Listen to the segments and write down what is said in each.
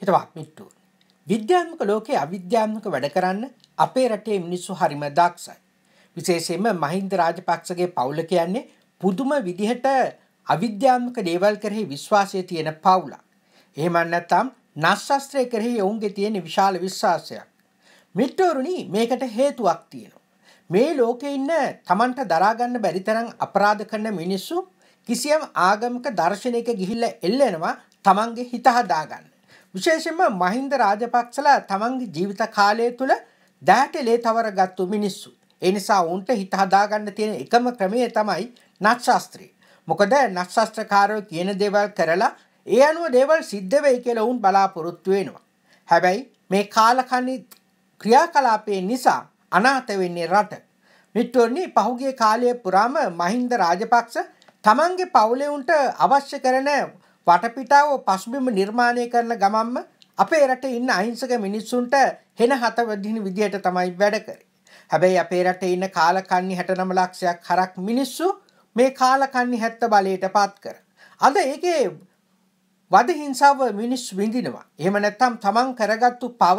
හිත වක්මිට්ටුව. විද්‍යාත්මක ලෝකයේ අවිද්‍යාත්මක වැඩ කරන්න අපේ රටේ මිනිස්සු හරිම දක්ෂයි. විශේෂයෙන්ම මහින්ද රාජපක්ෂගේ පවුල කියන්නේ පුදුම විදිහට අවිද්‍යාත්මක දේවල් කරෙහි විශ්වාසය තියෙන පවුලක්. එහෙම නැත්නම් නස්සස්ත්‍රය කරෙහි ඔවුන්ගේ තියෙන විශාල විශ්වාසයක්. මිට්ටෝරුණි මේකට හේතුවක් තියෙනවා. මේ ලෝකේ ඉන්න Tamanට දරාගන්න බැරි තරම් අපරාධ කරන මිනිස්සු කිසියම් ආගමික දර්ශනයක ගිහිල්ලා එල්ලෙනවා Tamanගේ හිත හදාගන්න. විශේෂෙන්ම මහින්ද රාජපක්ෂලා තමන්ගේ ජීවිත කාලය තුළ දෑට ලේ තවර ගත්තු මිනිස්සු. එනිසා ඔවුන්ට හිත හදාගන්න තියෙන එකම ක්‍රමය තමයි නත්ශාස්ත්‍රී. මොකද නත්ශස්ත්‍රකාරෝ කියන දේවල් කරලා ඒ අනුව දේවල් සිද්ධ වෙයි කියලා ඔවුන් බලාපොරොත්තු වෙනවා. හැබැයි මේ කාලකණි ක්‍රියාකලාපය නිසා අනාත වෙන්නේ රට. මිට්ටෝනි පහුගිය කාලය පුරාම මහින්ද රාජපක්ෂ තමන්ගේ පවුලෙවුන්ට අවශ්‍ය කරන වටපිටාව පසුබිම නිර්මාණය කරන ගමන්ම අපේ රටේ ඉන්න අහිංසක මිනිස්සුන්ට හෙන හත වදින විදිහට තමයි වැඩ කරේ. හැබැයි අපේ රටේ ඉන්න කාලකන්ණි 69 ලක්ෂයක් හරක් මිනිස්සු මේ කාලකන්ණි 70 බලයට පත් කර. අද ඒකේ වද හිංසාව මිනිස් විඳිනවා. එහෙම නැත්නම් තමන් කරගත්තු පව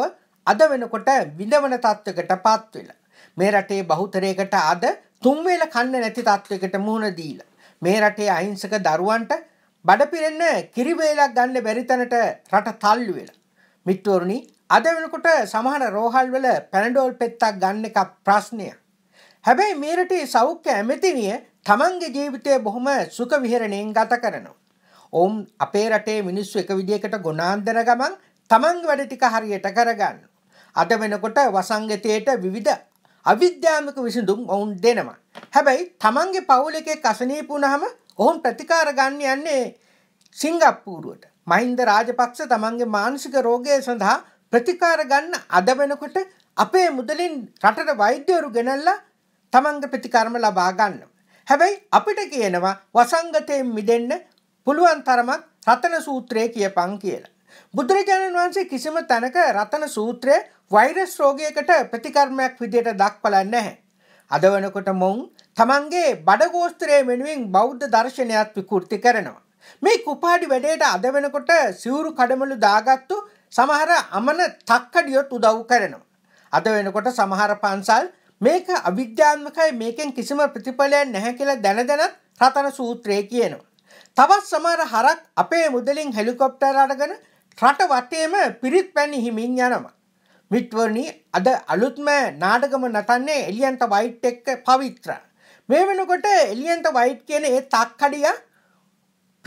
අද වෙනකොට විඳවන තත්වයකට පත් වෙලා. මේ රටේ බහුතරයකට අද තුන් වේල කන්න නැති තත්වයකට මුහුණ දීලා. මේ රටේ අහිංසක දරුවන්ට බඩ පිරෙන්න කිරිවේලක් ගන්න බැරි තැනට රට තල්ලු වෙලා. මිත්‍රවරුනි, අද වෙනකොට සමහර රෝහල් වල පැනඩෝල් පෙත්තක් ගන්න එක ප්‍රශ්නයක්. හැබැයි මේ රටේ සෞඛ්‍ය ඇමතිනිය තමන්ගේ ජීවිතය බොහොම සුඛ විහරණයෙන් ගත කරනවා. ඔවුන් අපේ රටේ මිනිස්සු එක විදිහකට ගොනාන්දර ගමන් තමන්ගේ වැඩ ටික හරියට කරගන්න. අද වෙනකොට වසංගතයේට විවිධ අවිද්‍යාමික විසඳුම් ඔවුන් දෙනවා. හැබැයි තමන්ගේ පවුල එකෙක් අසනීප වුණාම ඔවුන් ප්‍රතිකාර ගන්න යන්නේ සිංගප්පූරුවට. මහින්ද රාජපක්ෂ තමන්ගේ මානසික රෝගය සඳහා ප්‍රතිකාර ගන්න අද වෙනකොට අපේ මුදලින් රටට වෛද්‍යවරු ගෙනල්ලා තමන්ගේ ප්‍රතිකර්ම ලබා ගන්නවා. හැබැයි අපිට කියනවා වසංගතයෙන් මිදෙන්න පුළුවන් තරමක් රතන සූත්‍රය කියපන් කියලා. බුදුරජාණන් වහන්සේ කිසිම තැනක රතන සූත්‍රය වෛරස් රෝගයකට ප්‍රතිකර්මයක් විදියට දක්වලා නැහැ. අද වෙනකොට මොවුන් තමන්ගේ බඩගෝස්ත්‍රයේ වෙනුවෙන් බෞද්ධ දර්ශනයත් විකෘති කරනවා. මේ කුපාඩි වැඩේට අද වෙනකොට සිවුරු කඩමලු දාගත්තු සමහර අමන තක්කඩියොත් උදව් කරනවා. අද වෙනකොට සමහර පන්සල් මේක අවිද්‍යාත්මකයි මේකෙන් කිසිම ප්‍රතිඵලයක් නැහැ කියලා දැන දැනත් රතන සූත්‍රය කියනවා. තවත් සමහර හරක් අපේ මුදලින් හෙලිකොප්ටර් අරගෙන රට වටේම පිරිත් පැණිහිමින් යනවා. මිට්වරණි අද අලුත්ම නාටකම නතන්නේ එලියන්ත වයිට් එක්ක පවිත්‍ර. මේ වෙනකොට එලියන්ත වයිට් කියන ඒ තක්කඩිය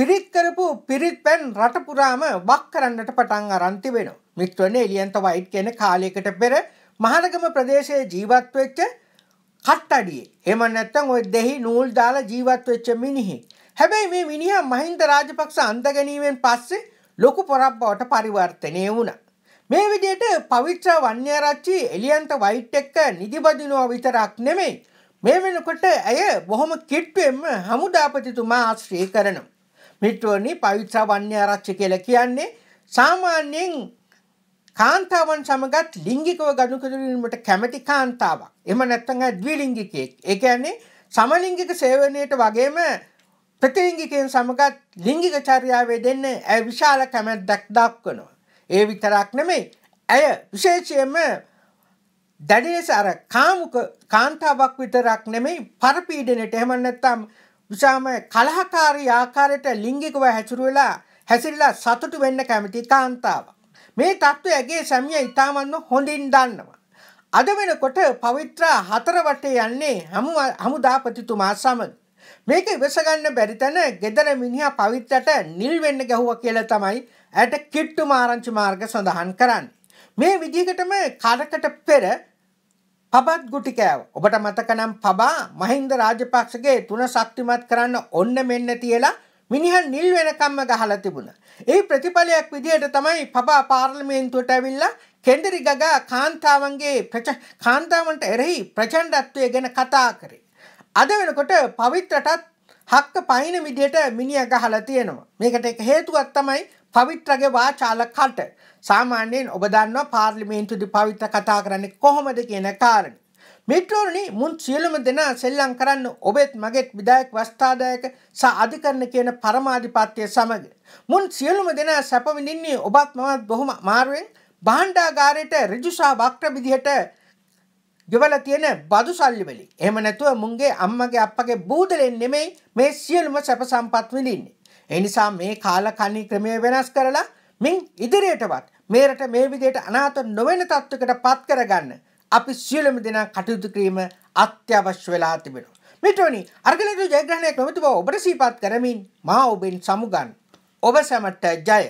පිරිත් කරපු පිරිත් පැන් රටපුරාම වක් කරන්නට පටන් අරන්ති වෙන. මිත්වන එලියන්ත වයිට් කියන කාලයකට පෙර මහනගම ප්‍රදේශයේ ජීවත් වෙච්ච කට්ටඩියේ. එහෙම නැත්නම් ওই දෙහි නූල් දාලා ජීවත් වෙච්ච මිනිහි. හැබැයි මේ මිනිහා මහින්ද රාජපක්ෂ අන්ද ගැනීමෙන් පස්සේ ලොකු පොරක් බවට පරිවර්තනය වුණ. මේ විදියට පවිත්‍ර වන්‍යරච්චි එලියන්ත වයිට් එක්ක නිදිබදිනවා විතරක් නෙමෙයි. මේ වෙනකොට ඇය බොහොම කිට්ටුවෙන්ම හමුදාපතිතුමා ආශ්‍රය කරනවා. මිට්‍රුවනි පවිත්‍ර වන්‍යරච්චි කියල කියන්නේ සාමාන්‍යයෙන් කාන්තාවන් සමගත් ලිංගිකව ගනුකරීමට කැමැති කාන්තාවක් එම නැත්තඟ ද්විලිංගිකයෙක් ඒ කියන්නේ සමලිංගික සේවනයට වගේම ප්‍රතිලිංගිකයෙන් සමගත් ලිංගික චර්යාවේ දෙන්න ඇය විශාල කැමැත්දක් දක්වනවා. ඒ විතරක් නෙමෙයි ඇය විශේෂයෙන්ම දැඩි ලෙස අර කාමුක කාන්තාවක් විතරක් නෙමෙයි පරපීඩනයට එහෙම නැත්නම් විශාම කලහකාරී ආකාරයට ලිංගිකව හැසිරුවලා හැසිරලා සතුටු වෙන්න කැමති කාන්තාවක්. මේ தত্ত্বය ඇගේ සැමියා ඊටමන්න හොඳින් දන්නවා. අද වෙනකොට පවිත්‍ර හතර වටේ යන්නේ හමුදාපතිතුමා සමග මේක ඉවසගන්න බැරි තැන ගෙදර මිනිහා පවිත්‍රට නිල් වෙන්න ගැහුවා කියලා තමයි ඇයට කිට්ටු මාරංචි මාර්ග සඳහන් කරන්න. මේ විදිහකටම කාලකට පෙර පබත් ගුටිකෑව ඔබට මතකනම් පබා මහින්ද රාජපක්ෂගේ තුන ශක්තිමත් කරන්න ඔන්න මෙන්න තියලා මිනිහ නිල් වෙනකම්ම ගහලා තිබුණ. ඒ ප්‍රතිඵලයක් විදිහට තමයි පබා පාර්ලිමේන්තුවට ඇවිල්ලා කෙන්ඩරි ගගා කාන්තාවන්ගේ කාන්තාවන්ට එරෙහි ප්‍රචණ්ඩත්වය ගැන කතා කරේ. අද වෙනකොට පවිත්‍රටත් හක්ක පයින විදියට මිනිිය ගහලා තියෙනවා. මේකට එක හේතුවත් තමයි පවිත්‍රගේ වාචාලක් කට සාමාන්‍යයෙන් ඔබදන්න පාර්ලිමේන්තුදි පවිත්‍ර කතා කරන්නේ කොහොමද කියන කාරණ. මිට්‍රෝණනි මුන් සියලුම දෙෙන සෙල්ලං කරන්න ඔබෙත් මගෙත් විදායක් වස්ථාදායක ස අධිකරන කියන පරමාධිපත්‍යය සමඟ. මුන් සියලුම දෙෙන සැපවිඳින්නේ ඔබත් මවත් බොහොම මාරුවෙන් බාණ්ඩාගාරයට රජුසා භක්්‍ර විදිහට ගෙවල තියෙන බදු සල්ලි වලින්. එහෙම නැතුව මුන්ගේ අම්මගේ අප්පගේ බූදලෙන් නෙමෙයි මේ සියලුම සැප සම්පත් විඳින්නේ. ඒ නිසා මේ කාලකන්ණි ක්‍රමය වෙනස් කරලා මින් ඉදිරියටවත් මේ රට මේ විදිහට අනාථ නොවන තත්වයකට පත් කරගන්න අපි සියලුම දෙනා කටයුතු කිරීම අත්‍යවශ්‍ය වෙලා තිබෙනවා. මෙතනනි අර්ගලක ජයග්‍රහණය කමිටුව ඔබට සීපත් කරමින් මා ඔබෙන් සමුගන් ඔබ සැමට ජය